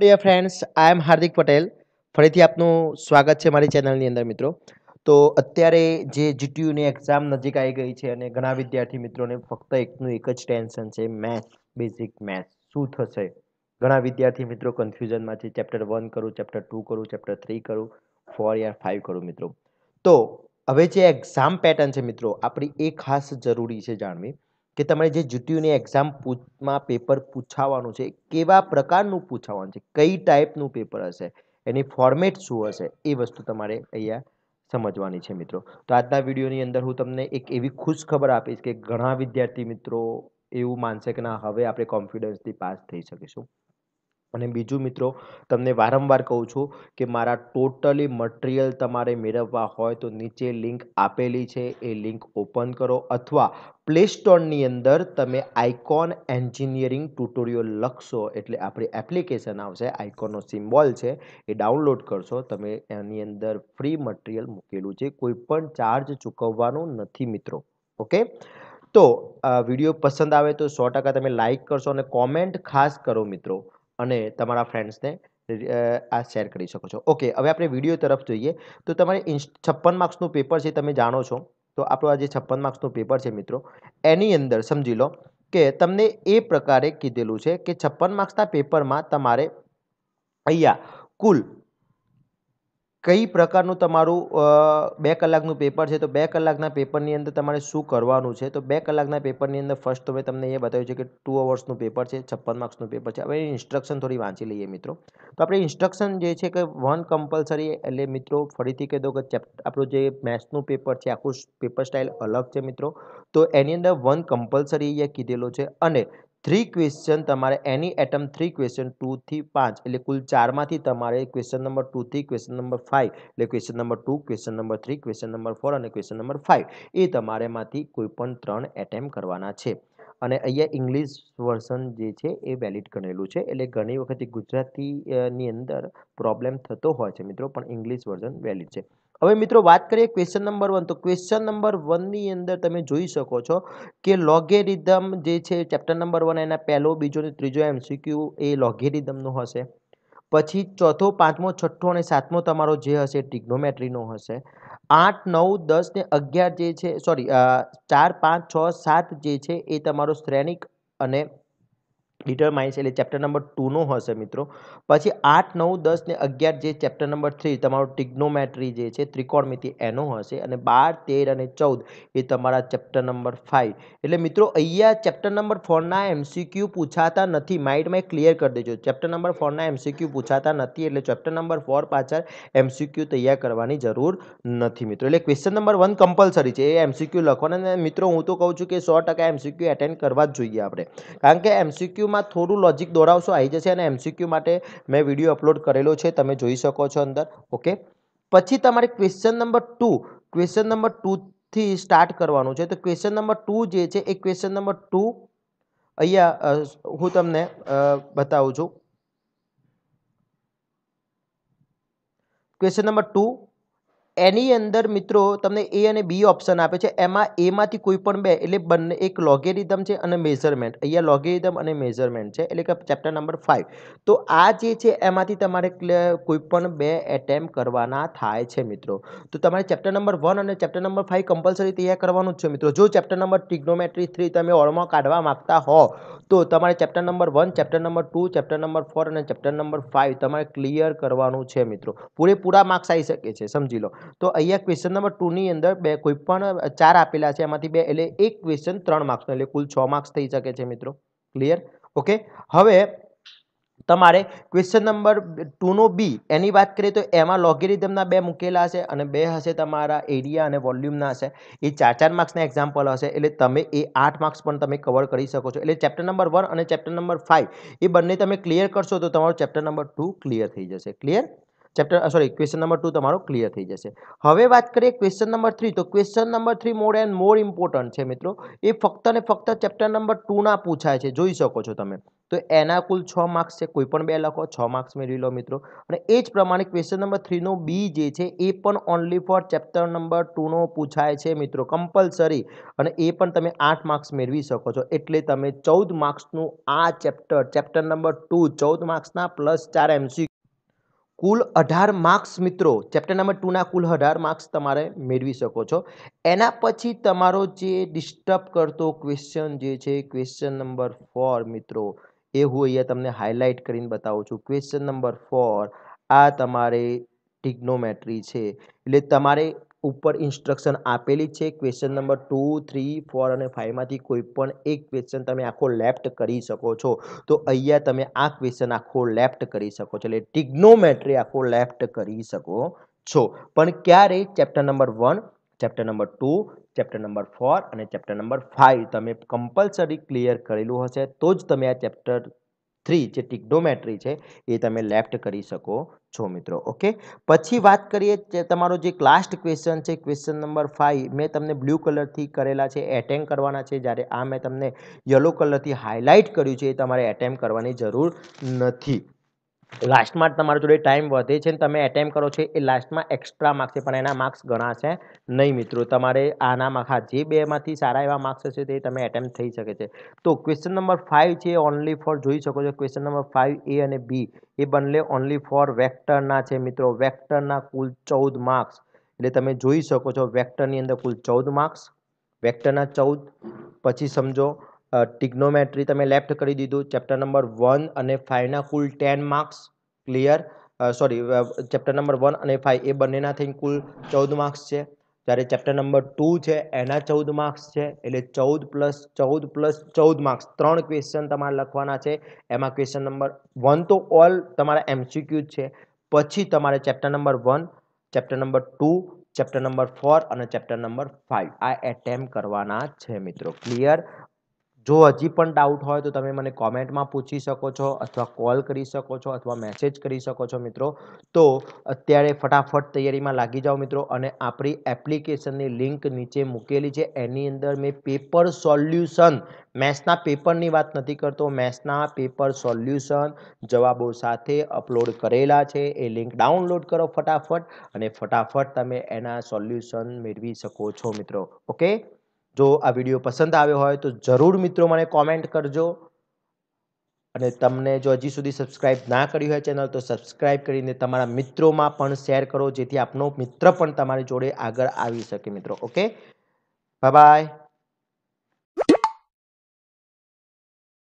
dear friends I am Hardik Patel ફરીથી આપનું સ્વાગત છે મારી ચેનલની અંદર મિત્રો તો અત્યારે જે જીટીયુની એક્ઝામ નજીક આવી ગઈ છે અને ઘણા વિદ્યાર્થી મિત્રોને ફક્ત એકનું એક જ ટેન્શન છે મેથ બેઝિક મેથ શું થશે ઘણા વિદ્યાર્થી મિત્રો કન્ફ્યુઝનમાં છે ચેપ્ટર વન કરું ચેપ્ટર ટુ કરું ચેપ્ટર થ્રી કરું ફોર યાર ફાઇવ કરું મિત્રો તો હવે જે એક્ઝામ પેટર્ન છે મિત્રો આપણી એ ખાસ જરૂરી છે જાણવી કે તમારે જે જીટીયુની એક્ઝામમાં પેપર પૂછાવાનું છે કેવા પ્રકારનું પૂછાવાનું છે કઈ ટાઈપનું પેપર હશે એની ફોર્મેટ શું હશે એ વસ્તુ તમારે અહીંયા સમજવાની છે મિત્રો તો આજના વિડીયોની અંદર હું તમને એક એવી ખુશ ખબર આપીશ કે ઘણા વિદ્યાર્થી મિત્રો એવું માનશે કે ના હવે આપણે કોન્ફિડન્સથી પાસ થઈ શકીશું અને બીજું મિત્રો તમને વારંવાર કહું છું કે મારા ટોટલી મટીરિયલ તમારે મેળવવા હોય તો નીચે લિંક આપેલી છે એ લિંક ઓપન કરો અથવા પ્લે સ્ટોરની અંદર તમે આઇકોન એન્જિનિયરિંગ ટ્યુટોરિયલ લખશો એટલે આપણી એપ્લિકેશન આવશે આઇકોનનો સિમ્બોલ છે એ ડાઉનલોડ કરશો તમે એની અંદર ફ્રી મટીરિયલ મૂકેલું છે કોઈ પણ ચાર્જ ચૂકવવાનું નથી મિત્રો ઓકે તો વિડીયો પસંદ આવે તો સો ટકા તમે લાઇક કરશો અને કોમેન્ટ ખાસ કરો મિત્રો અને તમારા ફ્રેન્ડ્સને આ શેર કરી શકો છો ઓકે હવે આપણે વિડીયો તરફ જોઈએ તો તમારે ઇન્સ છપ્પન માર્ક્સનું પેપર છે તમે જાણો છો તો આપણો આ જે છપ્પન માર્ક્સનું પેપર છે મિત્રો એની અંદર સમજી લો કે તમને એ પ્રકારે કીધેલું છે કે છપ્પન માર્ક્સના પેપરમાં તમારે અહીંયા કુલ કઈ પ્રકારનું તમારું બે કલાકનું પેપર છે તો બે કલાકના પેપરની અંદર તમારે શું કરવાનું છે તો બે કલાકના પેપરની અંદર ફર્સ્ટ મેં તમને એ બતાવ્યું છે કે ટુ અવર્સનું પેપર છે છપ્પન માર્ક્સનું પેપર છે હવે ઇન્સ્ટ્રક્શન થોડી વાંચી લઈએ મિત્રો તો આપણે ઇન્સ્ટ્રક્શન જે છે કે વન કમ્પલસરી એટલે મિત્રો ફરીથી કહી દો કે ચેપ્ટર આપણું જે મેથ્સનું પેપર છે આખું પેપર સ્ટાઇલ અલગ છે મિત્રો તો એની અંદર વન કમ્પલસરી એ કીધેલો છે અને થ્રી ક્વેશ્ચન તમારે એની એટમ થ્રી ક્વેશ્ચન ટુથી પાંચ એટલે કુલ ચારમાંથી તમારે ક્વેશ્ચન નંબર ટુથી ક્વેશ્ચન નંબર ફાઇવ એટલે question number two question number three question number four અને ક્વેશ્ચન નંબર ફાઇવ એ તમારેમાંથી કોઈ પણ ત્રણ એટેમ્પ કરવાના છે અને અહીંયા ઇંગ્લિશ વર્ઝન જે છે એ વેલિડ ગણેલું છે એટલે ઘણી વખત ગુજરાતીની અંદર પ્રોબ્લેમ થતો હોય છે મિત્રો પણ ઇંગ્લિશ વર્ઝન વેલિડ છે હવે મિત્રો વાત કરીએ ક્વેશ્ચન નંબર વન તો ક્વેશ્ચન નંબર વનની અંદર તમે જોઈ શકો છો કે લોગેરિધમ જે છે ચેપ્ટર નંબર વન એના પહેલો બીજો અને ત્રીજો એમસીક્યુ એ લોગેરિધમનો હશે પછી ચોથો પાંચમો છઠ્ઠો અને સાતમો તમારો જે હશે ટિગ્નોમેટ્રીનો હશે આઠ નવ દસ ને અગિયાર જે છે સોરી ચાર પાંચ છ સાત જે છે એ તમારો શ્રેણિક અને ડિટરમાઇન્સ એટલે ચેપ્ટર નંબર ટુનો હશે મિત્રો પછી આઠ નવ દસ ને અગિયાર જે ચેપ્ટર નંબર થ્રી તમારો ટિગ્નોમેટ્રી જે છે ત્રિકોણમિતિ એનો હશે અને બાર તેર અને ચૌદ એ તમારા ચેપ્ટર નંબર ફાઇવ એટલે મિત્રો અહીંયા ચેપ્ટર નંબર ફોરના એમસીક્યુ પૂછાતા નથી માઇન્ડ માઇન્ડમાં ક્લિયર કરી દેજો ચેપ્ટર નંબર ફોરના એમસીક્યુ પૂછાતા નથી એટલે ચેપ્ટર નંબર ફોર પાછળ એમસીક્યુ તૈયાર કરવાની જરૂર નથી મિત્રો એટલે ક્વેશ્ચન નંબર વન કમ્પલસરી છે એ એમસીક્યુ લખવાના મિત્રો હું તો કહું છું કે સો ટકા એમસીક્યુ એટેન્ડ કરવા જ જોઈએ આપણે કારણ કે એમસીક્યુમાં એમાં થોડું લોજિક દોડાવશો આવી જશે અને એમસીક્યુ માટે મેં વિડીયો અપલોડ કરેલો છે તમે જોઈ શકો છો અંદર ઓકે પછી તમારે question number two question number ટુથી સ્ટાર્ટ કરવાનું છે તો ક્વેશ્ચન નંબર ટુ જે છે એ ક્વેશ્ચન નંબર ટુ અહીંયા હું તમને બતાવું છું ક્વેશ્ચન નંબર ટુ એની અંદર મિત્રો તમને એ અને બી ઓપ્શન આપે છે એમાં એમાંથી કોઈ પણ બે એટલે બંને એક લોગેરિધમ છે અને મેઝરમેન્ટ અહીંયા લોગેરિધમ અને મેઝરમેન્ટ છે એટલે કે ચેપ્ટર નંબર ફાઇવ તો આ જે છે એમાંથી તમારે કોઈ પણ બે એટેમ્પ કરવાના થાય છે મિત્રો તો તમારે ચેપ્ટર નંબર વન અને ચેપ્ટર નંબર ફાઇવ કમ્પલસરી તૈયાર કરવાનું જ છે મિત્રો જો ચેપ્ટર નંબર ટ્રિગ્નોમેટ્રી થ્રી તમે ઓળમાં કાઢવા માગતા હો તો તમારે chapter number one chapter number two chapter number four અને ચેપ્ટર નંબર ફાઇવ તમારે ક્લિયર કરવાનું છે મિત્રો પૂરેપૂરા માર્ક્સ આવી શકે છે સમજી લો તો અહીંયા ક્વેશ્ચન નંબર ટુની અંદર બે કોઈ પણ ચાર આપેલા છે એમાંથી બે એટલે એક ક્વેશ્ચન ત્રણ માર્ક્સનો એટલે કુલ છ માર્ક્સ થઈ શકે છે મિત્રો ક્લિયર ઓકે હવે તમારે ક્વેશ્ચન નંબર ટુનો બી એની વાત કરીએ તો એમાં લોગેરિધમના બે મૂકેલા હશે અને બે હશે તમારા એરિયા અને વોલ્યુમના હશે એ ચાર ચાર માર્ક્સના એક્ઝામ્પલ હશે એટલે તમે એ આઠ માર્ક્સ પણ તમે કવર કરી શકો છો એટલે ચેપ્ટર નંબર વન અને ચેપ્ટર નંબર ફાઇવ એ બંને તમે ક્લિયર કરશો તો તમારો ચેપ્ટર નંબર ટુ ક્લિયર થઈ જશે clear chapter sorry question number two તમારો ક્લિયર થઈ જશે હવે વાત કરીએ ક્વેશ્ચન નંબર થ્રી તો question number three more and more important છે મિત્રો એ ફક્ત ને ફક્ત ચેપ્ટર નંબર ટુના પૂછાય છે જોઈ શકો છો તમે તો એના કુલ છ માર્ક્સ છે કોઈ પણ બે લખો છ માર્ક્સ મેળવી લો મિત્રો અને એ જ પ્રમાણે ક્વેશ્ચન નંબર થ્રીનો બી જે છે એ પણ ઓનલી ફોર ચેપ્ટર નંબર ટુનો પૂછાય છે મિત્રો કમ્પલસરી અને એ પણ તમે આઠ માર્ક્સ મેળવી શકો છો એટલે તમે ચૌદ માર્ક્સનું આ ચેપ્ટર ચેપ્ટર નંબર ટુ ચૌદ માર્ક્સના પ્લસ ચાર એમસી કુલ અઢાર માર્ક્સ મિત્રો ચેપ્ટર નંબર ટુના કુલ અઢાર માર્ક્સ તમારે મેળવી શકો છો એના પછી તમારો જે ડિસ્ટર્બ કરતો ક્વેશ્ચન જે છે ક્વેશ્ચન નંબર ફોર મિત્રો એ હું અહીંયા તમને હાઇલાઇટ કરીને બતાવું છું ક્વેશ્ચન નંબર ફોર આ તમારે ટિગ્નોમેટ્રી છે એટલે તમારે ઉપર ઇન્સ્ટ્રક્શન આપેલી છે question number two three four અને ફાઇવમાંથી કોઈ પણ એક ક્વેશ્ચન તમે આખો લેફ્ટ કરી શકો છો તો અહીંયા તમે આ ક્વેશ્ચન આખો લેફ્ટ કરી શકો છો એટલે ટિગ્નોમેટ્રી આખો લેફ્ટ કરી શકો છો પણ ક્યારે chapter number one chapter number two chapter number four અને ચેપ્ટર નંબર ફાઇવ તમે કમ્પલસરી ક્લિયર કરેલું હશે તો જ તમે આ ચેપ્ટર થ્રી જે ટિગ્નોમેટ્રી છે એ તમે લેફ્ટ કરી શકો છો મિત્રો ઓકે પછી વાત કરીએ તમારો જે લાસ્ટ ક્વેશ્ચન છે ક્વેશ્ચન નંબર ફાઇવ મેં તમને બ્લુ કલરથી કરેલા છે એટેમ કરવાના છે જ્યારે આ મેં તમને યલો કલરથી હાઇલાઇટ કર્યું છે એ તમારે એટેમ કરવાની જરૂર નથી લાસ્ટમાં તમારા જોડે ટાઈમ વધે છે અને તમે એટેમ્પ કરો છો એ લાસ્ટમાં એક્સ્ટ્રા માર્ક્સ છે પણ એના માર્ક્સ ઘણા છે નહીં મિત્રો તમારે આના માર્ક હા જે બેમાંથી સારા એવા માર્ક્સ હશે તે તમે એટેમ્પ થઈ શકે છે તો ક્વેશ્ચન નંબર ફાઇવ છે ઓનલી ફોર જોઈ શકો છો ક્વેશ્ચન નંબર ફાઇવ એ અને બી એ બંને ઓનલી ફોર વેક્ટરના છે મિત્રો વેક્ટરના કુલ ચૌદ માર્ક્સ એટલે તમે જોઈ શકો છો વેક્ટરની અંદર કુલ ચૌદ માર્ક્સ વેક્ટરના ચૌદ પછી સમજો ટિગ્નોમેટ્રી તમે લેફ્ટ કરી દીધું ચેપ્ટર નંબર વન અને ફાઇવના કુલ ten marks clear sorry chapter number one અને ફાઇવ એ બંનેના થઈને કુલ ચૌદ માર્ક્સ છે જ્યારે ચેપ્ટર નંબર ટુ છે એના ચૌદ માર્ક્સ છે એટલે ચૌદ પ્લસ ચૌદ પ્લસ ચૌદ માર્ક્સ ત્રણ ક્વેશ્ચન તમારે લખવાના છે એમાં ક્વેશ્ચન નંબર વન તો ઓલ તમારા એમસીક્યુ છે પછી તમારે chapter number one chapter number two chapter number four અને ચેપ્ટર નંબર ફાઇવ આ એટેમ્પ કરવાના છે મિત્રો ક્લિયર જો હજી પણ ડાઉટ હોય તો તમે મને કોમેન્ટમાં પૂછી શકો છો અથવા કોલ કરી શકો છો અથવા મેસેજ કરી શકો છો મિત્રો તો અત્યારે ફટાફટ તૈયારીમાં લાગી જાઓ મિત્રો અને આપણી એપ્લિકેશનની લિંક નીચે મૂકેલી છે એની અંદર મેં પેપર સોલ્યુશન મેથ્સના પેપરની વાત નથી કરતો મેથ્સના પેપર સોલ્યુશન જવાબો સાથે અપલોડ કરેલા છે એ લિંક ડાઉનલોડ કરો ફટાફટ અને ફટાફટ તમે એના સોલ્યુશન મેળવી શકો છો મિત્રો ઓકે જો આ વિડીયો પસંદ આવ્યો હોય તો જરૂર મિત્રો મને કોમેન્ટ કરજો અને તમને જો હજી સુધી સબસ્ક્રાઇબ ના કરી હોય ચેનલ તો સબસ્ક્રાઇબ કરીને તમારા મિત્રોમાં પણ શેર કરો જેથી આપનો મિત્ર પણ તમારી જોડે આગળ આવી શકે મિત્રો ઓકે બાય